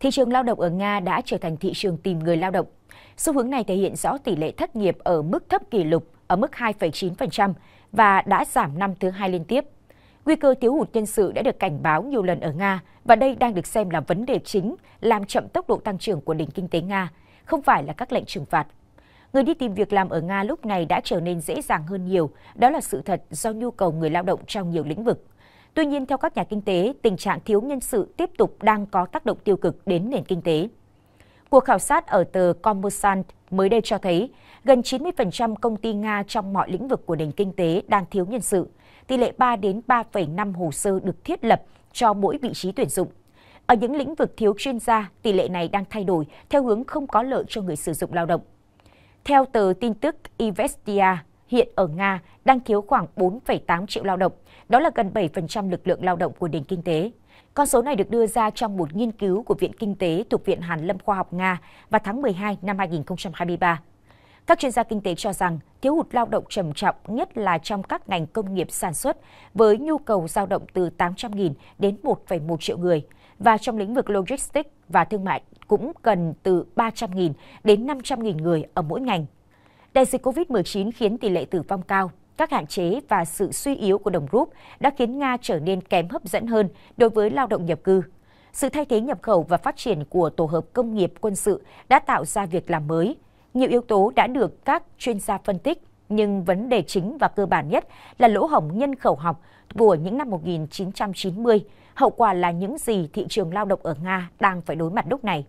thị trường lao động ở Nga đã trở thành thị trường tìm người lao động. Xu hướng này thể hiện rõ tỷ lệ thất nghiệp ở mức thấp kỷ lục ở mức 2,9% và đã giảm năm thứ hai liên tiếp. Nguy cơ thiếu hụt nhân sự đã được cảnh báo nhiều lần ở Nga và đây đang được xem là vấn đề chính làm chậm tốc độ tăng trưởng của nền kinh tế Nga, không phải là các lệnh trừng phạt. Người đi tìm việc làm ở Nga lúc này đã trở nên dễ dàng hơn nhiều, đó là sự thật do nhu cầu người lao động trong nhiều lĩnh vực. Tuy nhiên, theo các nhà kinh tế, tình trạng thiếu nhân sự tiếp tục đang có tác động tiêu cực đến nền kinh tế. Cuộc khảo sát ở tờ Commersant mới đây cho thấy gần 90% công ty Nga trong mọi lĩnh vực của nền kinh tế đang thiếu nhân sự. Tỷ lệ 3 đến 3,5 hồ sơ được thiết lập cho mỗi vị trí tuyển dụng. Ở những lĩnh vực thiếu chuyên gia, tỷ lệ này đang thay đổi theo hướng không có lợi cho người sử dụng lao động. Theo tờ tin tức Investia, hiện ở Nga đang thiếu khoảng 4,8 triệu lao động, đó là gần 7% lực lượng lao động của nền kinh tế. Con số này được đưa ra trong một nghiên cứu của Viện Kinh tế thuộc Viện Hàn Lâm Khoa học Nga vào tháng 12 năm 2023. Các chuyên gia kinh tế cho rằng thiếu hụt lao động trầm trọng nhất là trong các ngành công nghiệp sản xuất với nhu cầu dao động từ 800.000 đến 1,1 triệu người và trong lĩnh vực logistics và thương mại cũng cần từ 300.000 đến 500.000 người ở mỗi ngành. Đại dịch COVID-19 khiến tỷ lệ tử vong cao, các hạn chế và sự suy yếu của đồng rúp đã khiến Nga trở nên kém hấp dẫn hơn đối với lao động nhập cư. Sự thay thế nhập khẩu và phát triển của tổ hợp công nghiệp quân sự đã tạo ra việc làm mới. Nhiều yếu tố đã được các chuyên gia phân tích, nhưng vấn đề chính và cơ bản nhất là lỗ hổng nhân khẩu học của những năm 1990. Hậu quả là những gì thị trường lao động ở Nga đang phải đối mặt lúc này.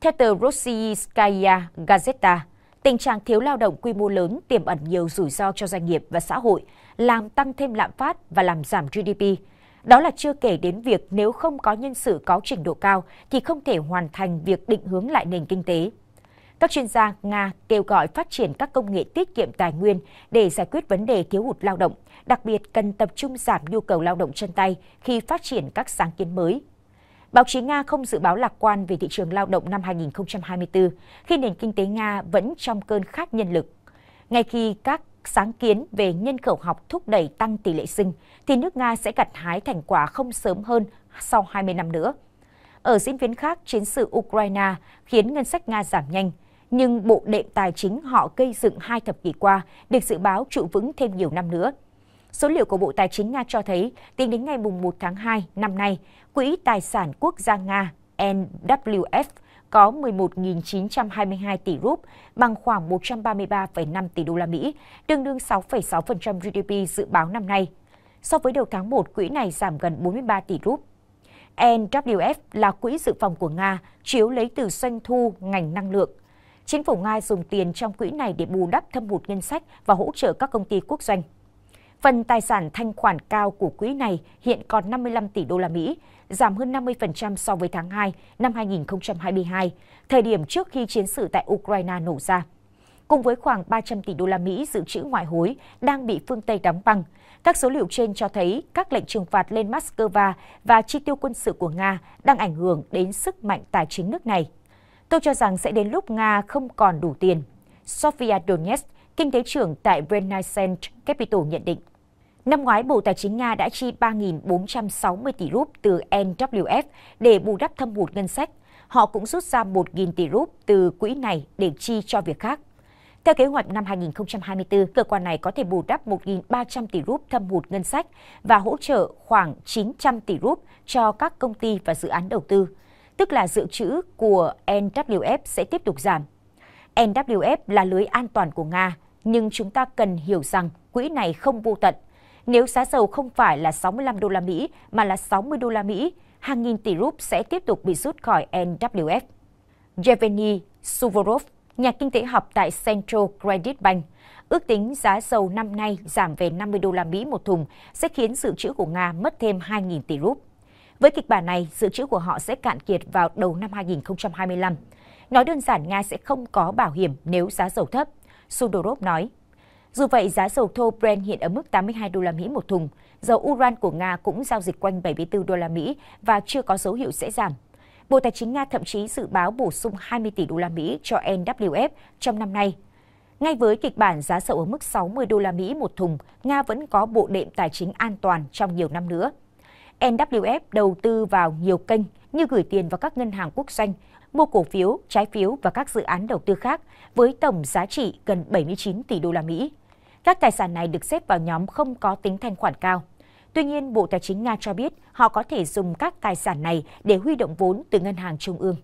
Theo tờ Rossiyskaya Gazeta, Tình trạng thiếu lao động quy mô lớn tiềm ẩn nhiều rủi ro cho doanh nghiệp và xã hội, làm tăng thêm lạm phát và làm giảm GDP. Đó là chưa kể đến việc nếu không có nhân sự có trình độ cao thì không thể hoàn thành việc định hướng lại nền kinh tế. Các chuyên gia Nga kêu gọi phát triển các công nghệ tiết kiệm tài nguyên để giải quyết vấn đề thiếu hụt lao động, đặc biệt cần tập trung giảm nhu cầu lao động chân tay khi phát triển các sáng kiến mới Báo chí Nga không dự báo lạc quan về thị trường lao động năm 2024, khi nền kinh tế Nga vẫn trong cơn khát nhân lực. Ngay khi các sáng kiến về nhân khẩu học thúc đẩy tăng tỷ lệ sinh, thì nước Nga sẽ gặt hái thành quả không sớm hơn sau 20 năm nữa. Ở diễn biến khác, chiến sự Ukraine khiến ngân sách Nga giảm nhanh, nhưng bộ đệm tài chính họ gây dựng hai thập kỷ qua được dự báo trụ vững thêm nhiều năm nữa – Số liệu của Bộ Tài chính Nga cho thấy, tính đến ngày 1 tháng 2 năm nay, Quỹ Tài sản Quốc gia Nga NWF có 11.922 tỷ rúp, bằng khoảng 133,5 tỷ đô la Mỹ, tương đương 6,6% GDP dự báo năm nay. So với đầu tháng 1, quỹ này giảm gần 43 tỷ rúp. NWF là quỹ dự phòng của Nga, chiếu lấy từ doanh thu ngành năng lượng. Chính phủ Nga dùng tiền trong quỹ này để bù đắp thâm hụt ngân sách và hỗ trợ các công ty quốc doanh. Phần tài sản thanh khoản cao của quỹ này hiện còn 55 tỷ đô la Mỹ, giảm hơn 50% so với tháng 2 năm 2022, thời điểm trước khi chiến sự tại Ukraine nổ ra. Cùng với khoảng 300 tỷ đô la Mỹ dự trữ ngoại hối đang bị phương Tây đóng băng, các số liệu trên cho thấy các lệnh trừng phạt lên Moscow và chi tiêu quân sự của Nga đang ảnh hưởng đến sức mạnh tài chính nước này. Tôi cho rằng sẽ đến lúc Nga không còn đủ tiền. Sofia Donetsk, kinh tế trưởng tại Renaissance Capital nhận định. Năm ngoái, Bộ Tài chính Nga đã chi 3.460 tỷ rúp từ NWF để bù đắp thâm hụt ngân sách. Họ cũng rút ra 1.000 tỷ rúp từ quỹ này để chi cho việc khác. Theo kế hoạch năm 2024, cơ quan này có thể bù đắp 1.300 tỷ rúp thâm hụt ngân sách và hỗ trợ khoảng 900 tỷ rúp cho các công ty và dự án đầu tư, tức là dự trữ của NWF sẽ tiếp tục giảm. NWF là lưới an toàn của Nga, nhưng chúng ta cần hiểu rằng quỹ này không vô tận. Nếu giá dầu không phải là 65 đô la Mỹ mà là 60 đô la Mỹ, hàng nghìn tỷ rúp sẽ tiếp tục bị rút khỏi NWF. Yevgeny Suvorov, nhà kinh tế học tại Central Credit Bank, ước tính giá dầu năm nay giảm về 50 đô la Mỹ một thùng sẽ khiến dự trữ của Nga mất thêm 2.000 tỷ rúp. Với kịch bản này, dự trữ của họ sẽ cạn kiệt vào đầu năm 2025. Nói đơn giản, Nga sẽ không có bảo hiểm nếu giá dầu thấp, Sudorov nói. Dù vậy, giá dầu thô Brent hiện ở mức 82 đô la Mỹ một thùng, dầu Uran của Nga cũng giao dịch quanh 74 đô la Mỹ và chưa có dấu hiệu sẽ giảm. Bộ Tài chính Nga thậm chí dự báo bổ sung 20 tỷ đô la Mỹ cho NWF trong năm nay. Ngay với kịch bản giá dầu ở mức 60 đô la Mỹ một thùng, Nga vẫn có bộ đệm tài chính an toàn trong nhiều năm nữa. NWF đầu tư vào nhiều kênh như gửi tiền vào các ngân hàng quốc doanh, mua cổ phiếu, trái phiếu và các dự án đầu tư khác với tổng giá trị gần 79 tỷ đô la Mỹ các tài sản này được xếp vào nhóm không có tính thanh khoản cao. Tuy nhiên, Bộ Tài chính Nga cho biết họ có thể dùng các tài sản này để huy động vốn từ ngân hàng trung ương.